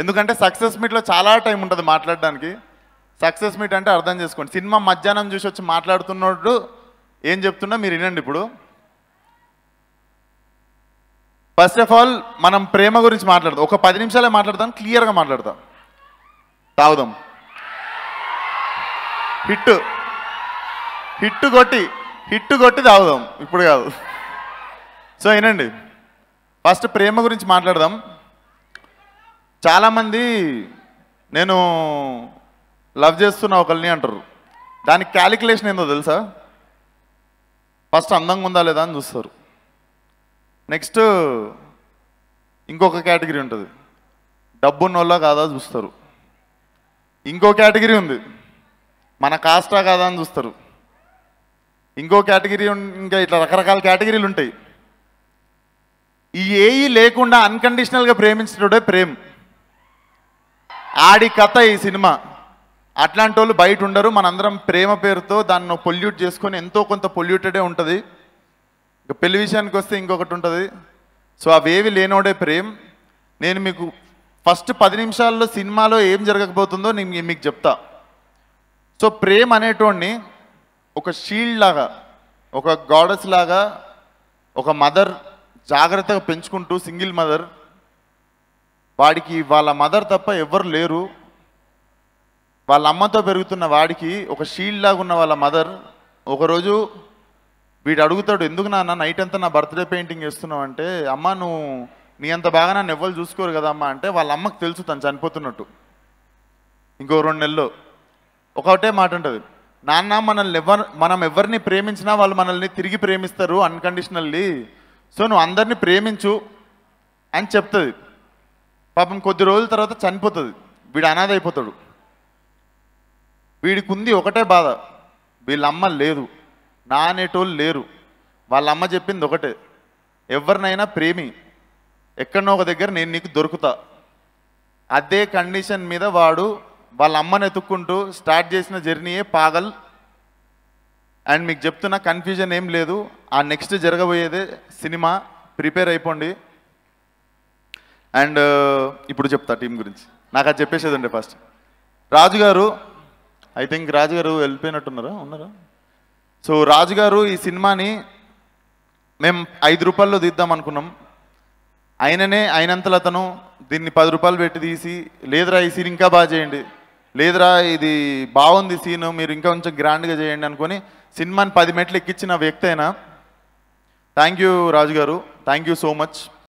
ఎందుకంటే సక్సెస్ మీట్లో చాలా టైం ఉంటుంది మాట్లాడడానికి సక్సెస్ మీట్ అంటే అర్థం చేసుకోండి సినిమా మధ్యాహ్నం చూసి వచ్చి మాట్లాడుతున్నట్టు ఏం చెప్తున్నా మీరు వినండి ఇప్పుడు ఫస్ట్ ఆఫ్ ఆల్ మనం ప్రేమ గురించి మాట్లాడదాం ఒక పది నిమిషాలే మాట్లాడతాం క్లియర్గా మాట్లాడతాం తాగుదాం హిట్ హిట్ కొట్టి హిట్ కొట్టి తాగుదాం ఇప్పుడు కాదు సో వినండి ఫస్ట్ ప్రేమ గురించి మాట్లాడదాం చాలామంది నేను లవ్ చేస్తున్న ఒకరిని అంటారు దానికి క్యాలిక్యులేషన్ ఏందో తెలుసా ఫస్ట్ అందంగా ఉందా లేదా అని చూస్తారు నెక్స్ట్ ఇంకొక కేటగిరీ ఉంటుంది డబ్బున్నోళ్ళ కాదా చూస్తారు ఇంకో కేటగిరీ ఉంది మన కాస్టా కాదా అని చూస్తారు ఇంకో కేటగిరీ ఇంకా ఇట్లా రకరకాల కేటగిరీలు ఉంటాయి ఈ ఏఈ లేకుండా అన్కండిషనల్గా ప్రేమించడే ప్రేమ్ ఆడి కథ ఈ సినిమా అట్లాంటి వాళ్ళు బయట ఉండరు మనందరం ప్రేమ పేరుతో దాన్ని పొల్యూట్ చేసుకొని ఎంతో కొంత పొల్యూటెడే ఉంటుంది ఇక పెళ్లి విషయానికి వస్తే ఇంకొకటి ఉంటుంది సో అవేవి లేనోడే ప్రేమ్ నేను మీకు ఫస్ట్ పది నిమిషాల్లో సినిమాలో ఏం జరగకపోతుందో నేను మీకు చెప్తా సో ప్రేమ్ అనేటోడిని ఒక షీల్డ్ లాగా ఒక గాడెస్ లాగా ఒక మదర్ జాగ్రత్తగా పెంచుకుంటూ సింగిల్ మదర్ వాడికి వాళ్ళ మదర్ తప్ప ఎవ్వరు లేరు వాళ్ళ అమ్మతో పెరుగుతున్న వాడికి ఒక షీల్డ్ లాగా ఉన్న వాళ్ళ మదర్ ఒకరోజు వీడు అడుగుతాడు ఎందుకు నాన్న నైట్ అంతా నా బర్త్డే పెయింటింగ్ చేస్తున్నావు అంటే అమ్మ నువ్వు నీ అంత బాగా నన్ను ఎవ్వరు చూసుకోరు కదమ్మా అంటే వాళ్ళ అమ్మకు తెలుసు తను చనిపోతున్నట్టు ఇంకో రెండు నెలల్లో ఒకటే మాట ఉంటుంది నాన్న మనల్ని ఎవరు మనం ఎవరిని ప్రేమించినా వాళ్ళు మనల్ని తిరిగి ప్రేమిస్తారు అన్కండిషనల్లీ సో నువ్వు అందరినీ ప్రేమించు అని చెప్తుంది పాపం కొద్ది రోజుల తర్వాత చనిపోతుంది వీడు అనాథ అయిపోతాడు వీడికి ఉంది ఒకటే బాధ వీళ్ళమ్మ లేదు నా అనేటోళ్ళు లేరు వాళ్ళమ్మ చెప్పింది ఒకటే ఎవరినైనా ప్రేమి ఎక్కడనో ఒక దగ్గర నేను నీకు దొరుకుతా అదే కండిషన్ మీద వాడు వాళ్ళ అమ్మని ఎత్తుక్కుంటూ స్టార్ట్ చేసిన జర్నీయే పాగల్ అండ్ మీకు చెప్తున్న కన్ఫ్యూజన్ ఏం లేదు ఆ నెక్స్ట్ జరగబోయేదే సినిమా ప్రిపేర్ అయిపోండి అండ్ ఇప్పుడు చెప్తా టీం గురించి నాకు అది చెప్పేసేదండి ఫస్ట్ రాజుగారు ఐ థింక్ రాజుగారు వెళ్ళిపోయినట్టున్నారా ఉన్నారా సో రాజుగారు ఈ సినిమాని మేము ఐదు రూపాయల్లో తీద్దాం అనుకున్నాం ఆయననే అయినంతలు అతను దీన్ని పది రూపాయలు పెట్టి తీసి లేదురా ఈ సీన్ ఇంకా బాగా చేయండి లేదురా ఇది బాగుంది సీను మీరు ఇంకా కొంచెం గ్రాండ్గా చేయండి అనుకొని సినిమాని పది మెట్లు ఎక్కించిన వ్యక్తి అయినా థ్యాంక్ యూ రాజు గారు థ్యాంక్ యూ సో మచ్